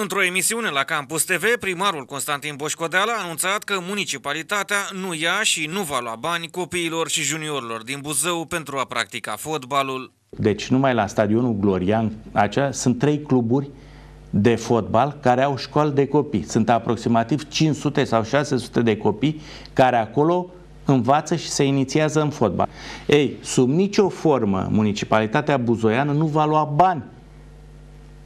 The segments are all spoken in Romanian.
Într-o emisiune la Campus TV, primarul Constantin Boșcodeala a anunțat că municipalitatea nu ia și nu va lua bani copiilor și juniorilor din Buzău pentru a practica fotbalul. Deci numai la stadionul Glorian, acea, sunt trei cluburi de fotbal care au școli de copii. Sunt aproximativ 500 sau 600 de copii care acolo învață și se inițiază în fotbal. Ei, sub nicio formă, municipalitatea buzoiană nu va lua bani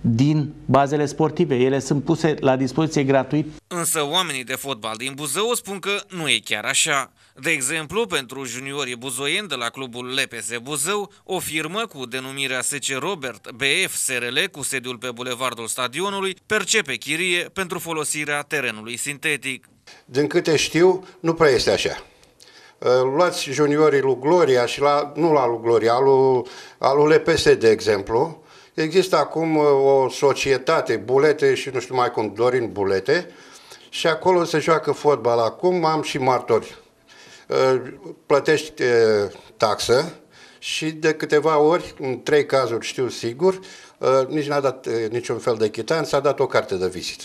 din bazele sportive. Ele sunt puse la dispoziție gratuit. Însă oamenii de fotbal din Buzău spun că nu e chiar așa. De exemplu, pentru juniorii buzoieni de la clubul LPS Buzău, o firmă cu denumirea SC Robert BF SRL cu sediul pe bulevardul stadionului percepe chirie pentru folosirea terenului sintetic. Din câte știu, nu prea este așa ă, luați juniorii lui Gloria și la, nu la lui Gloria, al lui, lui LPS, de exemplu, Există acum uh, o societate, Bulete și nu știu mai cum, Dorin Bulete, și acolo se joacă fotbal. Acum am și martori. Uh, plătești uh, taxă și de câteva ori, în trei cazuri știu sigur, nici n-a dat niciun fel de chitan, s-a dat o carte de vizită.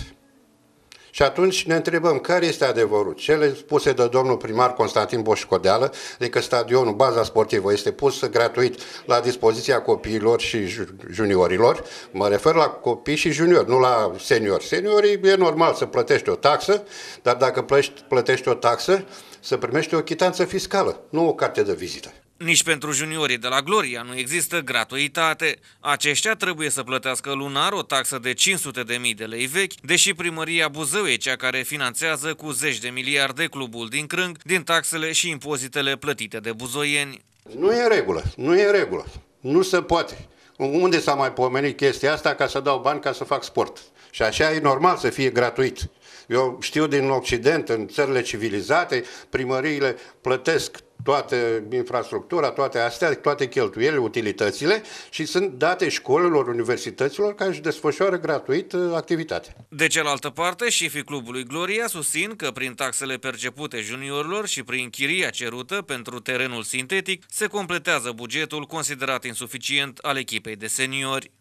Și atunci ne întrebăm care este adevărul. Cele spuse de domnul primar Constantin Boșcodeală, că adică stadionul, baza sportivă, este pus gratuit la dispoziția copiilor și juniorilor. Mă refer la copii și juniori, nu la seniori. Seniorii e normal să plătești o taxă, dar dacă plătești o taxă, să primești o chitanță fiscală, nu o carte de vizită. Nici pentru juniorii de la Gloria nu există gratuitate. Aceștia trebuie să plătească lunar o taxă de 500 de mii de lei vechi, deși primăria Buzău e cea care finanțează cu zeci de miliarde clubul din Crâng din taxele și impozitele plătite de buzoieni. Nu e regulă, nu e regulă, nu se poate. Unde s-a mai pomenit chestia asta ca să dau bani ca să fac sport? Și așa e normal să fie gratuit. Eu știu din Occident, în țările civilizate, primăriile plătesc toată infrastructura, toate astea, toate cheltuielile, utilitățile și sunt date școlilor, universităților care își desfășoară gratuit uh, activitatea. De cealaltă parte, șefii clubului Gloria susțin că prin taxele percepute juniorilor și prin chiria cerută pentru terenul sintetic se completează bugetul considerat insuficient al echipei de seniori.